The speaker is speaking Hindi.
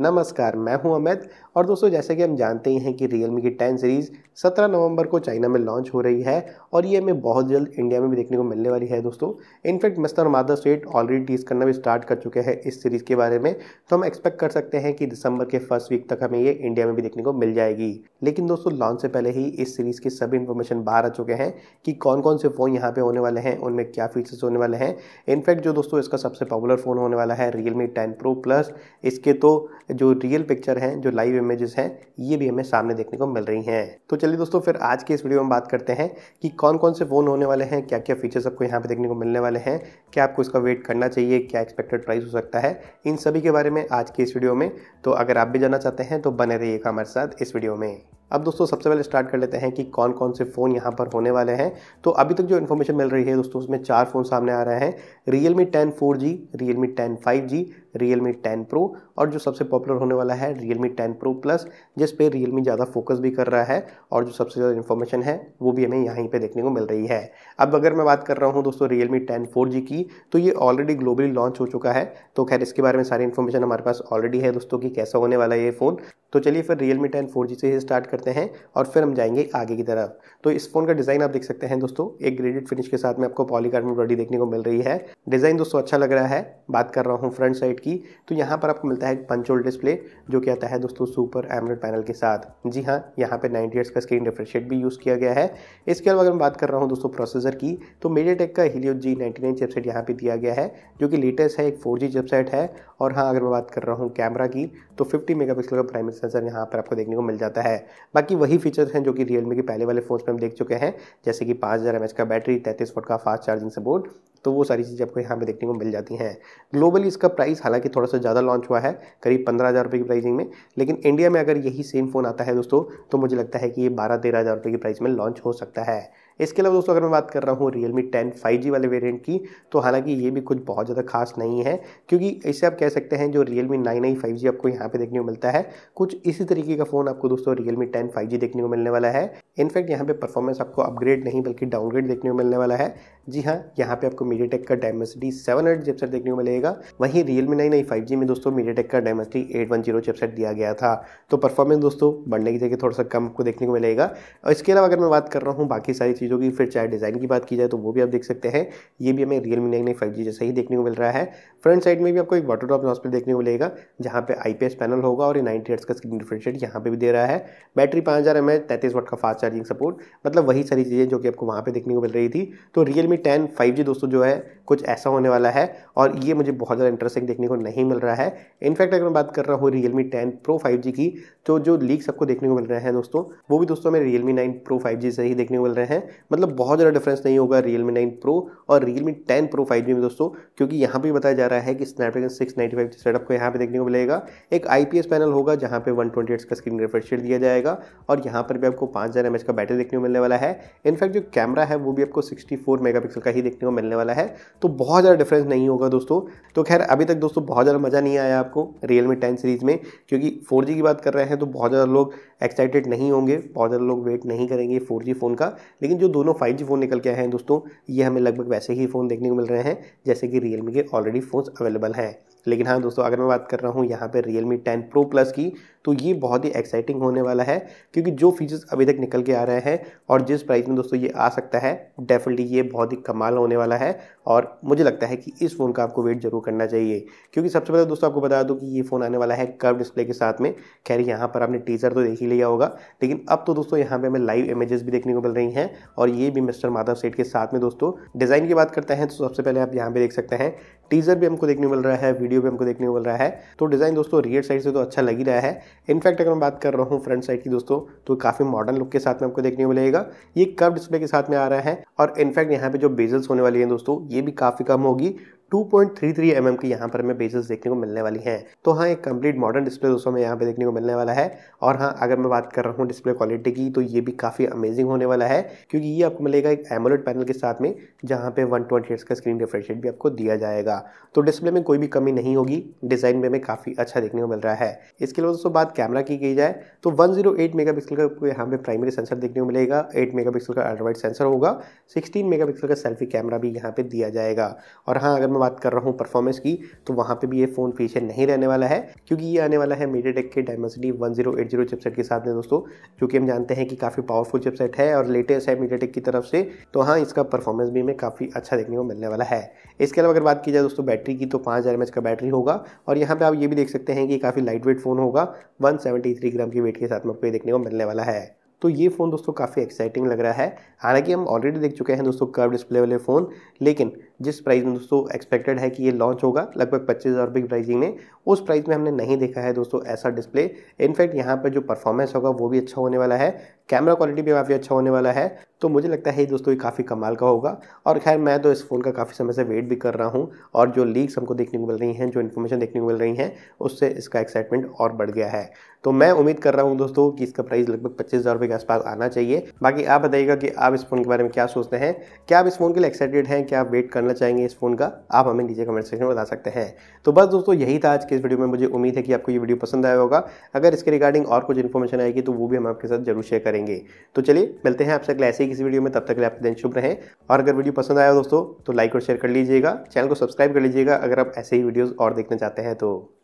नमस्कार मैं हूं अमित और दोस्तों जैसे कि हम जानते ही हैं कि रियलमी की टेन सीरीज़ 17 नवंबर को चाइना में लॉन्च हो रही है और ये हमें बहुत जल्द इंडिया में भी देखने को मिलने वाली है दोस्तों इनफैक्ट मिस्टर और माधव स्टेट ऑलरेडी टीज करना भी स्टार्ट कर चुके हैं इस सीरीज़ के बारे में तो हम एक्सपेक्ट कर सकते हैं कि दिसंबर के फर्स्ट वीक तक हमें ये इंडिया में भी देखने को मिल जाएगी लेकिन दोस्तों लॉन्च से पहले ही इस सीरीज़ की सभी इन्फॉर्मेशन बाहर आ चुके हैं कि कौन कौन से फ़ोन यहाँ पर होने वाले हैं उनमें क्या फीचर्स होने वाले हैं इनफैक्ट जो दोस्तों इसका सबसे पॉपुलर फ़ोन होने वाला है रियलमी टेन प्रो प्लस इसके तो जो रियल पिक्चर हैं जो लाइव इमेजेस हैं ये भी हमें सामने देखने को मिल रही हैं तो चलिए दोस्तों फिर आज के इस वीडियो में बात करते हैं कि कौन कौन से फ़ोन होने वाले हैं क्या क्या फीचर्स आपको यहाँ पर देखने को मिलने वाले हैं क्या आपको इसका वेट करना चाहिए क्या एक्सपेक्टेड प्राइस हो सकता है इन सभी के बारे में आज के इस वीडियो में तो अगर आप भी जानना चाहते हैं तो बने रहिएगा हमारे साथ इस वीडियो में अब दोस्तों सबसे पहले स्टार्ट कर लेते हैं कि कौन कौन से फ़ोन यहाँ पर होने वाले हैं तो अभी तक जो इन्फॉर्मेशन मिल रही है दोस्तों उसमें चार फ़ोन सामने आ रहे हैं Realme ten four G Realme ten five G Realme ten pro और जो सबसे पॉपुलर होने वाला है Realme ten pro plus जिस पे रियल मी ज़्यादा फोकस भी कर रहा है और जो सबसे ज़्यादा इन्फॉर्मेशन है वो भी हमें यहीं पे देखने को मिल रही है अब अगर मैं बात कर रहा हूँ दोस्तों Realme ten four G की तो ये ऑलरेडी ग्लोबली लॉन्च हो चुका है तो खैर इसके बारे में सारी इन्फॉर्मेशन हमारे पास ऑलरेडी है दोस्तों कि कैसा होने वाला है ये फ़ोन तो चलिए फिर Realme ten four G से ही स्टार्ट करते हैं और फिर हम जाएंगे आगे की तरफ तो इस फ़ोन का डिज़ाइन आप देख सकते हैं दोस्तों एक ग्रेडेड फिनिश के साथ में आपको पॉलीकार्बन बॉडी देखने को मिल रही है डिज़ाइन दोस्तों अच्छा लग रहा है बात कर रहा हूँ फ्रंट साइड की की तो यहाँ पर आपको मिलता है एक पंचोल डिस्प्ले जो कि आता है दोस्तों सुपर एमरेड पैनल के साथ जी हाँ यहाँ पर नाइनटी एट्स का स्क्रीन रिफ्रेशेट भी यूज़ किया गया है इसके अलावा अगर मैं बात कर रहा हूँ दोस्तों प्रोसेसर की तो मीडियाटेक का हिलियो जी नाइन्टी चिपसेट यहाँ पर दिया गया है जो कि लेटेस्ट है एक फोर चिपसेट है और हाँ अगर मैं बात कर रहा हूँ कैमरा की तो 50 मेगापिक्सल का प्राइमरी सेंसर यहाँ पर आपको देखने को मिल जाता है बाकी वही फीचर्स हैं जो कि रियलमी के पहले वाले फ़ोन्स में हम देख चुके हैं जैसे कि पाँच हज़ार का बैटरी तैंतीस फोट का फास्ट चार्जिंग सपोर्ट तो वो सारी चीज़ें आपको यहाँ पर देखने को मिल जाती हैं ग्लोबली इसका प्राइस हालांकि थोड़ा सा ज़्यादा लॉन्च हुआ है करीब पंद्रह हज़ार रुपये की प्राइसिंग में लेकिन इंडिया में अगर यही सेम फ़ोन आता है दोस्तों तो मुझे लगता है कि ये बारह तेरह हज़ार रुपये की प्राइस में लॉन्च हो सकता है इसके अलावा दोस्तों अगर मैं बात कर रहा हूँ रियलमी टेन फाइव वाले वेरियंट की तो हालाँकि ये भी कुछ बहुत ज़्यादा खास नहीं है क्योंकि इसे आप कह कह सकते हैं जो Realme nine I five G आपको यहाँ पे देखने को मिलता है कुछ इसी तरीके का फ़ोन आपको दोस्तों Realme ten five G देखने को मिलने वाला है इनफैक्ट यहाँ पे परफॉर्मेंस आपको अपग्रेड नहीं बल्कि डाउनग्रेड देखने को मिलने वाला है जी हाँ यहाँ पे आपको मीडियाटेक का डायमेसिटी सेवन हंड्रेड चिपसेट देखने को मिलेगा वहीं Realme nine I five G में दोस्तों मीडियाटेक का Dimensity eight one zero chipset दिया गया था तो परफॉर्मेंस दोस्तों बढ़ने की जगह थोड़ा सा कम आपको देखने को मिलेगा और इसके अलावा अगर मैं बात कर रहा हूँ बाकी सारी चीज़ों की फिर चाहे डिज़ाइन की बात की जाए तो वो भी आप देख सकते हैं ये भी हमें Realme nine I five G जैसा ही देखने को मिल रहा है फ्रंट साइड में भी आपको एक वाटर आपको डिस्प्ले देखने को मिलेगा जहाँ पे आई पैनल होगा और ये नाइन्टी हर्ट्स का स्क्रीन रिफ्रेशरेट यहाँ पे भी दे रहा है बैटरी पाँच हज़ार एम एच वाट का फास्ट चार्जिंग सपोर्ट मतलब वही सारी चीज़ें जो कि आपको वहाँ पर देखने को मिल रही थी तो रियल मी टेन फाइव दोस्तों जो है कुछ ऐसा होने वाला है और ये मुझे बहुत ज़्यादा इंटरेस्टिंग देखने को नहीं मिल रहा है इनफैक्ट अगर मैं बात कर रहा हूँ Realme ten pro five की तो जो लीक सबको देखने को मिल रहे हैं दोस्तों वो भी दोस्तों हमें Realme nine pro five से ही देखने को मिल रहे हैं मतलब बहुत ज़्यादा डिफरेंस नहीं होगा रियल मी नाइन प्रो और Realme ten pro five में दोस्तों क्योंकि यहाँ पर बताया जा रहा है कि Snapdragon six ninety five setup को यहाँ पे देखने को मिलेगा एक आईपीएस पैनल होगा जहाँ पे वन ट्वेंटी का स्क्रीन रिफ्रेश दिया जाएगा और यहाँ पर भी आपको पाँच हज़ार का बैटरी देखने को मिलने वाला है इनफैक्ट जो कैमरा है वो भी आपको सिक्सटी फोर मेगापिक्सल का ही देखने को मिलने वाला है तो बहुत ज़्यादा डिफरेंस नहीं होगा दोस्तों तो खैर अभी तक दोस्तों बहुत ज़्यादा मज़ा नहीं आया आपको रियल टेन सीरीज़ में क्योंकि फोर की बात कर रहे हैं तो बहुत ज़्यादा लोग एक्साइटेड नहीं होंगे बहुत ज़्यादा लोग वेट नहीं करेंगे फोर फ़ोन का लेकिन जो दोनों फाइव फ़ोन निकल के आए हैं दोस्तों ये हमें लगभग वैसे ही फ़ोन देखने को मिल रहे हैं जैसे कि रियलमी के ऑलरेडी फ़ोन अवेलेबल हैं लेकिन हाँ दोस्तों अगर मैं बात कर रहा हूँ यहाँ पे Realme ten pro plus की तो ये बहुत ही एक्साइटिंग होने वाला है क्योंकि जो फीचर्स अभी तक निकल के आ रहे हैं और जिस प्राइस में दोस्तों ये आ सकता है डेफिनेटली ये बहुत ही कमाल होने वाला है और मुझे लगता है कि इस फ़ोन का आपको वेट जरूर करना चाहिए क्योंकि सबसे पहले दोस्तों आपको बता दूँ कि ये फ़ोन आने वाला है कर्व डिस्प्ले के साथ में खैर यहाँ पर आपने टीज़र तो देख ही लिया होगा लेकिन अब तो दोस्तों यहाँ पर हमें लाइव इमेजेस भी देखने को मिल रही हैं और ये भी मिस्टर माधव सेठ के साथ में दोस्तों डिज़ाइन की बात करते हैं तो सबसे पहले आप यहाँ पर देख सकते हैं टीज़र भी हमको देखने को मिल रहा है वीडियो भी हमको देखने को मिल रहा है तो डिज़ाइन दोस्तों रियर साइड से तो अच्छा लग ही रहा है इनफैक्ट अगर मैं बात कर रहा हूँ फ्रंट साइड की दोस्तों तो काफ़ी मॉडर्न लुक के साथ में आपको देखने को मिलेगा ये कर्व डिस्प्ले के साथ में आ रहा है और इनफैक्ट यहाँ पे जो बेजल्स होने वाली है दोस्तों ये भी काफ़ी कम होगी 2.33 mm की यहाँ पर हमें बेजेस देखने को मिलने वाली हैं तो हाँ एक कंप्लीट मॉडर्न डिस्प्ले दोस्तों हमें यहाँ पे देखने को मिलने वाला है और हाँ अगर मैं बात कर रहा हूँ डिस्प्ले क्वालिटी की तो ये भी काफ़ी अमेजिंग होने वाला है क्योंकि ये आपको मिलेगा एक एमोलेट पैनल के साथ में जहाँ पे वन ट्वेंटी का स्क्रीन रिफ्रेश भी आपको दिया जाएगा तो डिस्प्ले में कोई भी कमी नहीं होगी डिज़ाइन में हमें काफ़ी अच्छा देखने को मिल रहा है इसके अलावा दोस्तों बात कैमरा की की जाए तो वन मेगापिक्सल का आपको यहाँ पे प्राइमरी सेंसर देखने को मिलेगा एट पिक्सल का एंड्रॉइड सेंसर होगा सिक्सटीन मेगा का सेल्फी कैमरा भी यहाँ पे दिया जाएगा और हाँ अगर मैं बात कर रहा हूँ परफॉर्मेंस की तो वहाँ पे भी ये फ़ोन फीचर नहीं रहने वाला है क्योंकि ये आने वाला है मीडियाटेक के डायमेंसिटी जीरो चिपसेट के साथ में दोस्तों जो कि हम जानते हैं कि काफ़ी पावरफुल चिपसेट है और लेटेस्ट है मीडियाटेक की तरफ से तो हाँ इसका परफॉर्मेंस भी हमें काफ़ी अच्छा देखने को मिलने वाला है इसके अलावा अगर बात की जाए दोस्तों बैटरी की तो पाँच हज़ार का बैटरी होगा और यहाँ पर आप ये भी देख सकते हैं कि काफ़ी लाइट वेट फ़ोन होगा वन ग्राम की वेट के साथ में आपको ये देखने को मिलने वाला है तो ये फ़ोन दोस्तों काफ़ी एक्साइटिंग लग रहा है हालांकि हम ऑलरेडी देख चुके हैं दोस्तों कर्व डिस्प्ले वाले फ़ोन लेकिन जिस प्राइस में दोस्तों एक्सपेक्टेड है कि ये लॉन्च होगा लगभग पच्चीस हज़ार रुपये की प्राइसिंग में उस प्राइस में हमने नहीं देखा है दोस्तों ऐसा डिस्प्ले इनफैक्ट यहाँ पर जो परफॉर्मेंस होगा वो भी अच्छा होने वाला है कैमरा क्वालिटी भी काफ़ी अच्छा होने वाला है तो मुझे लगता है दोस्तों ये काफ़ी कमाल का होगा और खैर मैं तो इस फ़ोन का काफ़ी समय से वेट भी कर रहा हूँ और जो लीक्स हमको देखने को मिल रही हैं जो इन्फॉर्मेशन देखने को मिल रही हैं उससे इसका एक्साइटमेंट और बढ़ गया है तो मैं उम्मीद कर रहा हूँ दोस्तों कि इसका प्राइस लगभग पच्चीस हज़ार रुपये के आसपास आना चाहिए बाकी आप बताइएगा कि आप इस फ़ोन के बारे में क्या सोचते हैं क्या आप इस फ़ोन के लिए एक्साइटेड हैं क्या आप वेट करना जानना चाहेंगे इस फ़ोन का आप हमें नीचे कमेंट सेक्शन में बता सकते हैं तो बस दोस्तों यही था आज के इस वीडियो में मुझे उम्मीद है कि आपको ये वीडियो पसंद आया होगा अगर इसके रिगार्डिंग और कुछ इन्फॉर्मेशन आएगी तो वो भी हम आपके साथ जरूर शेयर करेंगे तो चलिए मिलते हैं आपसे अगले ऐसे ही किसी वीडियो में तब तक आपके दिन शुभ रहें और अगर वीडियो पसंद आया हो दोस्तों तो लाइक और शेयर कर लीजिएगा चैनल को सब्सक्राइब कर लीजिएगा अगर आप ऐसे ही वीडियोज़ और देखना चाहते हैं तो